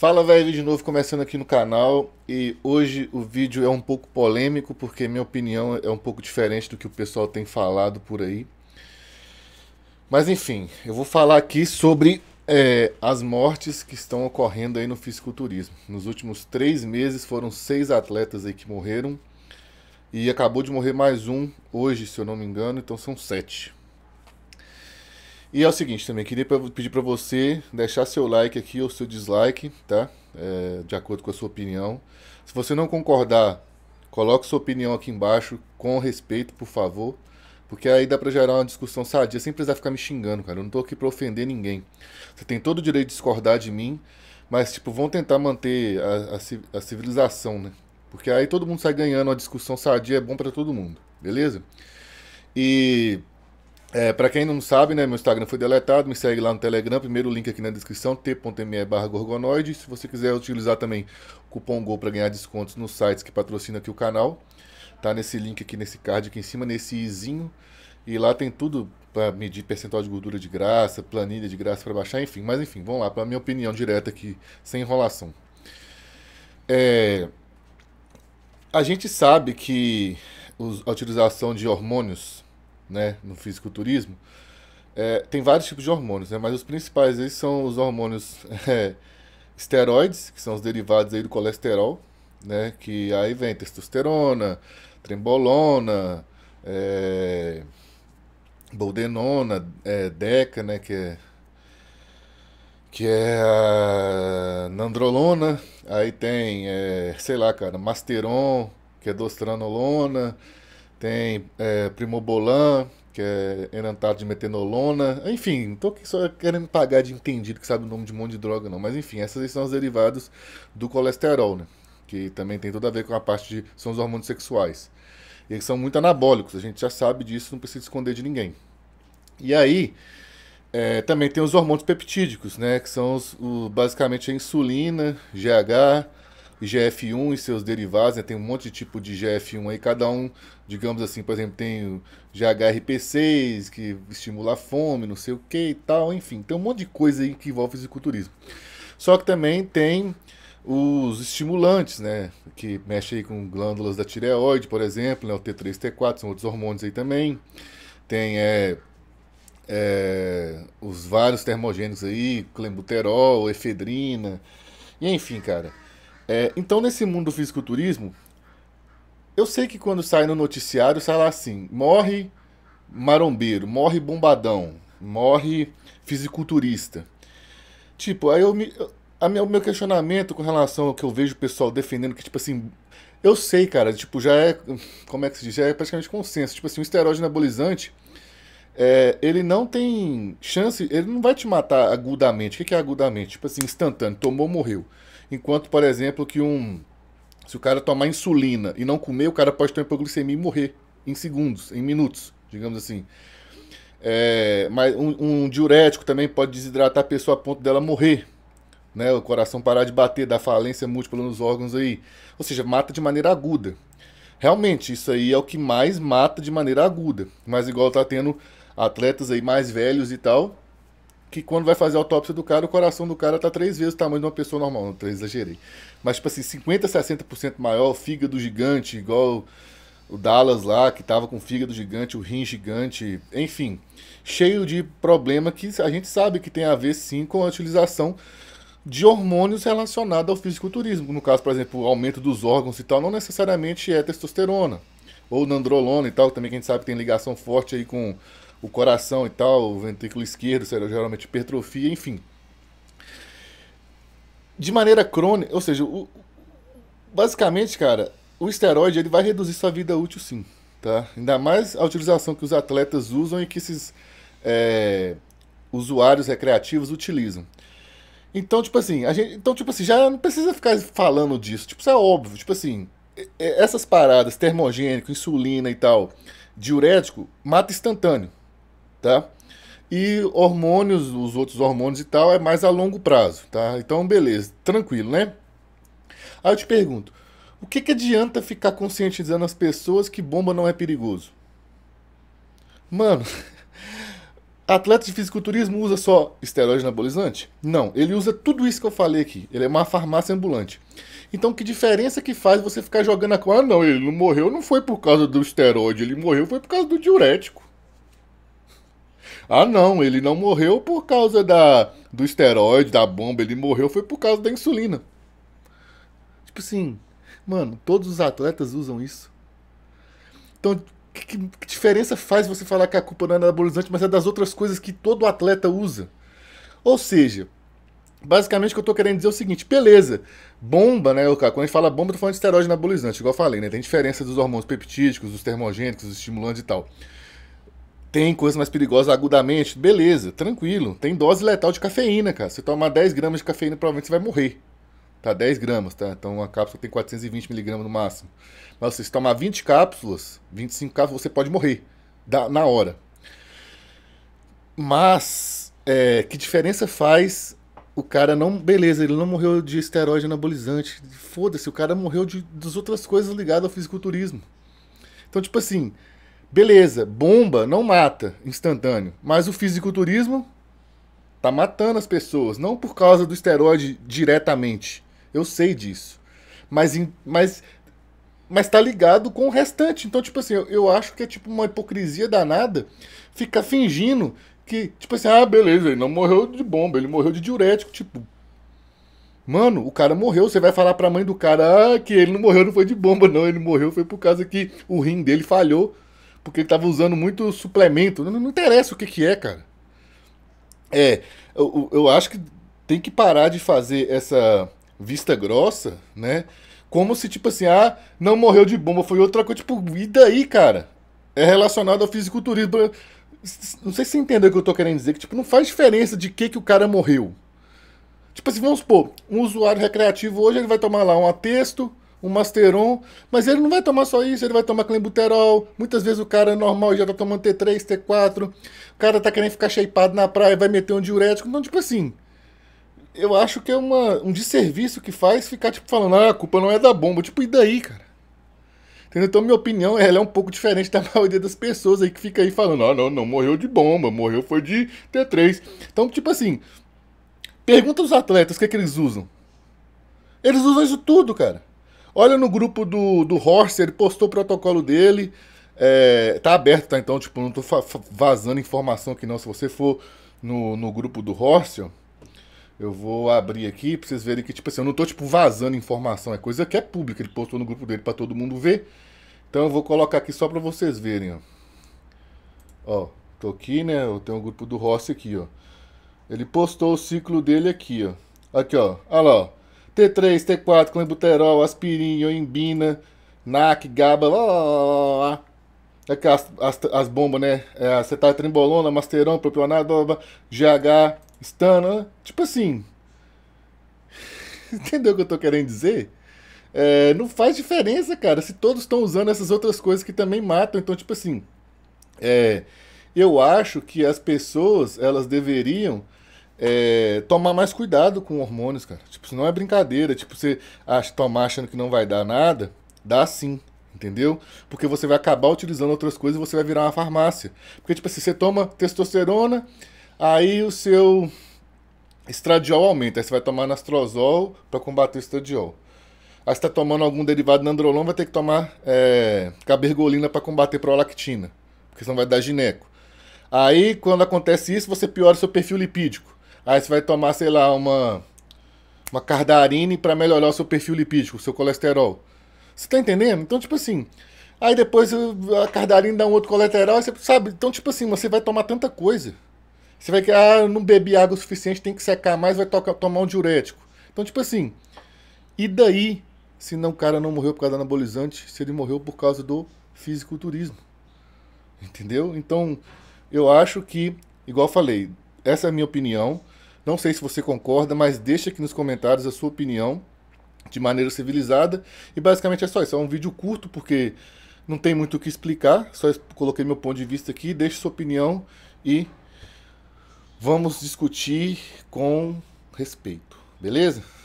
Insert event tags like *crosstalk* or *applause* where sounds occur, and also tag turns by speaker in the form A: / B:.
A: Fala velho de novo, começando aqui no canal e hoje o vídeo é um pouco polêmico porque minha opinião é um pouco diferente do que o pessoal tem falado por aí. Mas enfim, eu vou falar aqui sobre é, as mortes que estão ocorrendo aí no fisiculturismo. Nos últimos três meses foram seis atletas aí que morreram e acabou de morrer mais um hoje, se eu não me engano, então são sete. E é o seguinte também, queria pedir para você deixar seu like aqui ou seu dislike, tá? É, de acordo com a sua opinião. Se você não concordar, coloque sua opinião aqui embaixo com respeito, por favor. Porque aí dá pra gerar uma discussão sadia sem precisar ficar me xingando, cara. Eu não tô aqui pra ofender ninguém. Você tem todo o direito de discordar de mim, mas, tipo, vão tentar manter a, a, a civilização, né? Porque aí todo mundo sai ganhando, a discussão sadia é bom para todo mundo, beleza? E é, para quem não sabe, né, meu Instagram foi deletado, me segue lá no Telegram, primeiro link aqui na descrição, t.me barra gorgonoide. Se você quiser utilizar também o cupom GO para ganhar descontos nos sites que patrocina aqui o canal, tá nesse link aqui, nesse card aqui em cima, nesse izinho. E lá tem tudo para medir percentual de gordura de graça, planilha de graça para baixar, enfim. Mas enfim, vamos lá, para minha opinião direta aqui, sem enrolação. É, a gente sabe que os, a utilização de hormônios né, no fisiculturismo, é, tem vários tipos de hormônios, né, mas os principais aí são os hormônios *laughs* é, esteroides, que são os derivados aí do colesterol, né, que aí vem testosterona, trembolona, é, boldenona, é, deca, né, que é que é a nandrolona, aí tem, é, sei lá, cara, masteron, que é dostranolona, tem é, Primobolan, que é enantado de metenolona, enfim, não tô só querendo pagar de entendido que sabe o nome de um monte de droga não, mas enfim, essas são os derivados do colesterol, né? Que também tem tudo a ver com a parte de são os hormônios sexuais. E eles são muito anabólicos, a gente já sabe disso, não precisa esconder de ninguém. E aí, é, também tem os hormônios peptídicos, né? Que são os, o, basicamente a insulina, GH, GF1 e seus derivados, né? tem um monte de tipo de GF1 aí, cada um, digamos assim, por exemplo, tem o GHRP6, que estimula a fome, não sei o que e tal, enfim, tem um monte de coisa aí que envolve fisiculturismo. Só que também tem os estimulantes, né, que mexe aí com glândulas da tireoide, por exemplo, né? o T3, T4, são outros hormônios aí também, tem é, é, os vários termogênicos aí, clenbuterol, efedrina, e enfim, cara... É, então, nesse mundo do fisiculturismo, eu sei que quando sai no noticiário, sai lá assim: morre marombeiro, morre bombadão, morre fisiculturista. Tipo, aí eu me. A minha, o meu questionamento com relação ao que eu vejo o pessoal defendendo, que, tipo assim, eu sei, cara, tipo, já é. Como é que se diz? Já é praticamente consenso. Tipo assim, um esteroide anabolizante, é, ele não tem chance, ele não vai te matar agudamente. O que é agudamente? Tipo assim, instantâneo, tomou, morreu. Enquanto, por exemplo, que um. Se o cara tomar insulina e não comer, o cara pode ter hipoglicemia e morrer em segundos, em minutos, digamos assim. É, mas um, um, diurético também pode desidratar a pessoa a ponto dela morrer. Né, o coração parar de bater, dar falência múltipla nos órgãos aí. Ou seja, mata de maneira aguda. Realmente, isso aí é o que mais mata de maneira aguda. Mas igual tá tendo atletas aí mais velhos e tal, que quando vai fazer a autópsia do cara, o coração do cara tá três vezes o tamanho de uma pessoa normal. Não, três, exagerei. Mas, tipo assim, 50%, 60% maior, fígado gigante, igual o Dallas lá, que tava com fígado gigante, o rim gigante, enfim. Cheio de problema que a gente sabe que tem a ver, sim, com a utilização de hormônios relacionados ao fisiculturismo. No caso, por exemplo, o aumento dos órgãos e tal, não necessariamente é testosterona. Ou nandrolona e tal, também que a gente sabe que tem ligação forte aí com o coração e tal, o ventrículo esquerdo, será geralmente hipertrofia, enfim. De maneira crônica, ou seja, o, basicamente, cara, o esteroide ele vai reduzir sua vida útil sim, tá? Ainda mais a utilização que os atletas usam e que esses é, usuários recreativos utilizam. Então, tipo assim, a gente, então, tipo assim, já não precisa ficar falando disso. Tipo, isso é óbvio. Tipo assim, essas paradas, termogênico, insulina e tal, diurético, mata instantâneo tá? E hormônios, os outros hormônios e tal, é mais a longo prazo, tá? Então, beleza, tranquilo, né? Aí eu te pergunto, o que, que adianta ficar conscientizando as pessoas que bomba não é perigoso? Mano, *laughs* atleta de fisiculturismo usa só esteroide anabolizante? Não, ele usa tudo isso que eu falei aqui. Ele é uma farmácia ambulante. Então, que diferença que faz você ficar jogando a ah, não, ele não morreu, não foi por causa do esteroide, ele morreu foi por causa do diurético. Ah, não, ele não morreu por causa da, do esteroide, da bomba, ele morreu foi por causa da insulina. Tipo assim, mano, todos os atletas usam isso. Então, que, que diferença faz você falar que a culpa não é anabolizante, mas é das outras coisas que todo atleta usa? Ou seja, basicamente o que eu tô querendo dizer é o seguinte, beleza, bomba, né, quando a gente fala bomba, eu tô falando de esteroide anabolizante, igual eu falei, né, tem diferença dos hormônios peptídicos, dos termogênicos, dos estimulantes e tal tem coisas mais perigosas agudamente, beleza, tranquilo. Tem dose letal de cafeína, cara. Se tomar 10 gramas de cafeína, provavelmente você vai morrer. Tá, 10 gramas, tá? Então a cápsula tem 420 miligramas no máximo. Mas se você tomar 20 cápsulas, 25 cápsulas, você pode morrer da, na hora. Mas, é, que diferença faz o cara não... Beleza, ele não morreu de esteroide anabolizante. Foda-se, o cara morreu de, das outras coisas ligadas ao fisiculturismo. Então, tipo assim, Beleza, bomba não mata instantâneo, mas o fisiculturismo tá matando as pessoas, não por causa do esteroide diretamente. Eu sei disso. Mas, mas, mas tá ligado com o restante. Então, tipo assim, eu, eu acho que é tipo uma hipocrisia danada ficar fingindo que, tipo assim, ah, beleza, ele não morreu de bomba, ele morreu de diurético, tipo. Mano, o cara morreu, você vai falar pra mãe do cara, ah, que ele não morreu, não foi de bomba, não, ele morreu, foi por causa que o rim dele falhou porque ele tava usando muito suplemento. Não, não interessa o que que é, cara. É, eu, eu acho que tem que parar de fazer essa vista grossa, né? Como se, tipo assim, ah, não morreu de bomba, foi outra coisa. Tipo, e daí, cara? É relacionado ao fisiculturismo. Não sei se você entendeu o que eu tô querendo dizer, que, tipo, não faz diferença de que que o cara morreu. Tipo assim, vamos supor, um usuário recreativo hoje ele vai tomar lá um atesto, um Masteron, mas ele não vai tomar só isso, ele vai tomar clenbuterol, muitas vezes o cara é normal já tá tomando T3, T4, o cara tá querendo ficar shapeado na praia, vai meter um diurético, então tipo assim, eu acho que é uma, um desserviço que faz ficar tipo falando, ah, a culpa não é da bomba, tipo, e daí, cara? Entendeu? Então minha opinião, ela é um pouco diferente da *laughs* maioria das pessoas aí que fica aí falando, ah, não, não, morreu de bomba, morreu foi de T3, então tipo assim, pergunta aos atletas o que é que eles usam, eles usam isso tudo, cara. Olha no grupo do, do Horst, ele postou o protocolo dele. É, tá aberto, tá? Então, tipo, não tô vazando informação aqui não. Se você for no, no grupo do Horst, eu vou abrir aqui pra vocês verem que, tipo assim, eu não tô, tipo, vazando informação. É coisa que é pública. Ele postou no grupo dele pra todo mundo ver. Então eu vou colocar aqui só pra vocês verem, ó. Ó, tô aqui, né? Eu tenho o um grupo do Horst aqui, ó. Ele postou o ciclo dele aqui, ó. Aqui, ó. Olha lá, ó. T3, T4, clenbuterol, aspirina, ioimbina, NAC, GABA, lá, lá, lá, é as, as, as bombas, né? É, acetatrimbolona, tá masteron, propionato, GH, estana. Tipo assim. *laughs* Entendeu o que eu tô querendo dizer? É, não faz diferença, cara, se todos estão usando essas outras coisas que também matam. Então, tipo assim. É, eu acho que as pessoas, elas deveriam é, tomar mais cuidado com hormônios, cara. Tipo, não é brincadeira. Tipo, você acha, tomar achando que não vai dar nada, dá sim. Entendeu? Porque você vai acabar utilizando outras coisas e você vai virar uma farmácia. Porque, tipo assim, você toma testosterona, aí o seu estradiol aumenta. Aí você vai tomar nastrozol para combater o estradiol. Aí você está tomando algum derivado nandrolon, vai ter que tomar é, cabergolina para combater prolactina. Porque senão vai dar gineco. Aí, quando acontece isso, você piora seu perfil lipídico. Aí você vai tomar, sei lá, uma, uma cardarine para melhorar o seu perfil lipídico, o seu colesterol. Você tá entendendo? Então, tipo assim. Aí depois a cardarine dá um outro colesterol, você sabe? Então, tipo assim, você vai tomar tanta coisa. Você vai que, ah, não bebi água o suficiente, tem que secar mais, vai tocar, tomar um diurético. Então, tipo assim. E daí, se não o cara não morreu por causa do anabolizante, se ele morreu por causa do fisiculturismo? Entendeu? Então, eu acho que, igual eu falei, essa é a minha opinião. Não sei se você concorda, mas deixa aqui nos comentários a sua opinião de maneira civilizada. E basicamente é só isso. É um vídeo curto porque não tem muito o que explicar. Só coloquei meu ponto de vista aqui. Deixe sua opinião e vamos discutir com respeito. Beleza?